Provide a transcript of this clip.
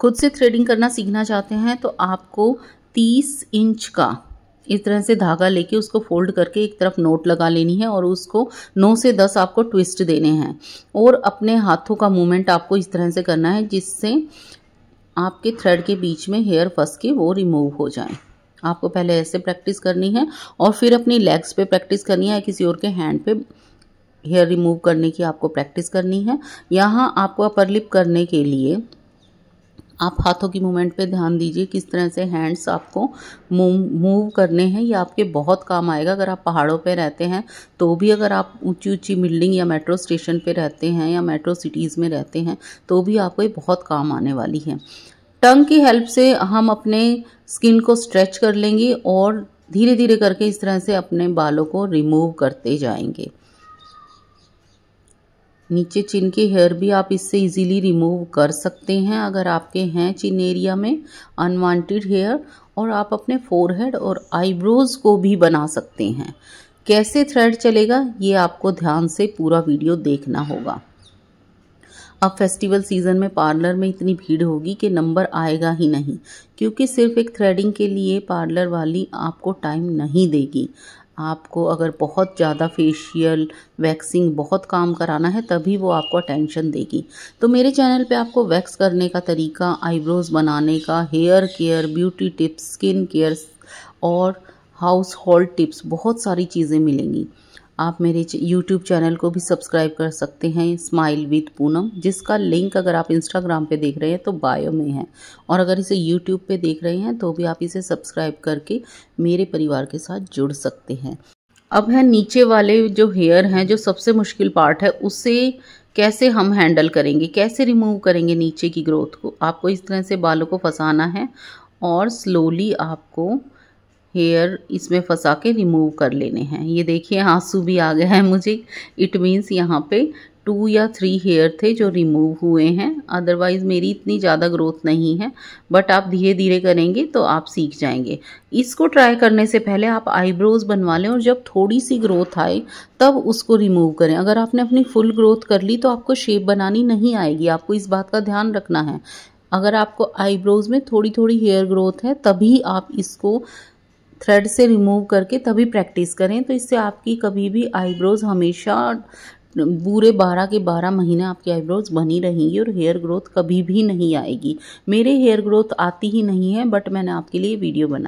खुद से थ्रेडिंग करना सीखना चाहते हैं तो आपको 30 इंच का इस तरह से धागा लेके उसको फोल्ड करके एक तरफ नोट लगा लेनी है और उसको 9 से 10 आपको ट्विस्ट देने हैं और अपने हाथों का मूवमेंट आपको इस तरह से करना है जिससे आपके थ्रेड के बीच में हेयर फंस के वो रिमूव हो जाए आपको पहले ऐसे प्रैक्टिस करनी है और फिर अपनी लेग्स पे प्रैक्टिस करनी है या किसी और के हैंड पे हेयर रिमूव करने की आपको प्रैक्टिस करनी है यहाँ आपको अपर लिप करने के लिए आप हाथों की मूवमेंट पे ध्यान दीजिए किस तरह से हैंड्स आपको मूव करने हैं ये आपके बहुत काम आएगा अगर आप पहाड़ों पे रहते हैं तो भी अगर आप ऊंची ऊंची बिल्डिंग या मेट्रो स्टेशन पे रहते हैं या मेट्रो सिटीज़ में रहते हैं तो भी आपको ये बहुत काम आने वाली है टंग की हेल्प से हम अपने स्किन को स्ट्रेच कर लेंगे और धीरे धीरे करके इस तरह से अपने बालों को रिमूव करते जाएंगे नीचे चिन के हेयर भी आप इससे इजीली रिमूव कर सकते हैं अगर आपके हैं चिन एरिया में अनवांटेड हेयर और आप अपने फोरहेड और आईब्रोज को भी बना सकते हैं कैसे थ्रेड चलेगा ये आपको ध्यान से पूरा वीडियो देखना होगा अब फेस्टिवल सीज़न में पार्लर में इतनी भीड़ होगी कि नंबर आएगा ही नहीं क्योंकि सिर्फ एक थ्रेडिंग के लिए पार्लर वाली आपको टाइम नहीं देगी आपको अगर बहुत ज़्यादा फेशियल वैक्सिंग बहुत काम कराना है तभी वो आपको अटेंशन देगी तो मेरे चैनल पे आपको वैक्स करने का तरीका आईब्रोज़ बनाने का hair care beauty tips skin care और हाउस होल्ड टिप्स बहुत सारी चीज़ें मिलेंगी आप मेरे यूट्यूब चैनल को भी सब्सक्राइब कर सकते हैं स्माइल विद पूनम जिसका लिंक अगर आप इंस्टाग्राम पे देख रहे हैं तो बायो में है और अगर इसे यूट्यूब पे देख रहे हैं तो भी आप इसे सब्सक्राइब करके मेरे परिवार के साथ जुड़ सकते हैं अब है नीचे वाले जो हेयर हैं जो सबसे मुश्किल पार्ट है उसे कैसे हम हैंडल करेंगे कैसे रिमूव करेंगे नीचे की ग्रोथ को आपको इस तरह से बालों को फंसाना है और स्लोली आपको हेयर इसमें फंसा के रिमूव कर लेने हैं ये देखिए आंसू भी आ गया है मुझे इट मीन्स यहाँ पे टू या थ्री हेयर थे जो रिमूव हुए हैं अदरवाइज़ मेरी इतनी ज़्यादा ग्रोथ नहीं है बट आप धीरे धीरे करेंगे तो आप सीख जाएंगे इसको ट्राई करने से पहले आप आईब्रोज़ बनवा लें और जब थोड़ी सी ग्रोथ आए तब उसको रिमूव करें अगर आपने अपनी फुल ग्रोथ कर ली तो आपको शेप बनानी नहीं आएगी आपको इस बात का ध्यान रखना है अगर आपको आईब्रोज़ में थोड़ी थोड़ी हेयर ग्रोथ है तभी आप इसको थ्रेड से रिमूव करके तभी प्रैक्टिस करें तो इससे आपकी कभी भी आईब्रोज हमेशा पूरे बारह के बारह महीने आपकी आईब्रोज बनी रहेंगी और हेयर ग्रोथ कभी भी नहीं आएगी मेरे हेयर ग्रोथ आती ही नहीं है बट मैंने आपके लिए वीडियो बना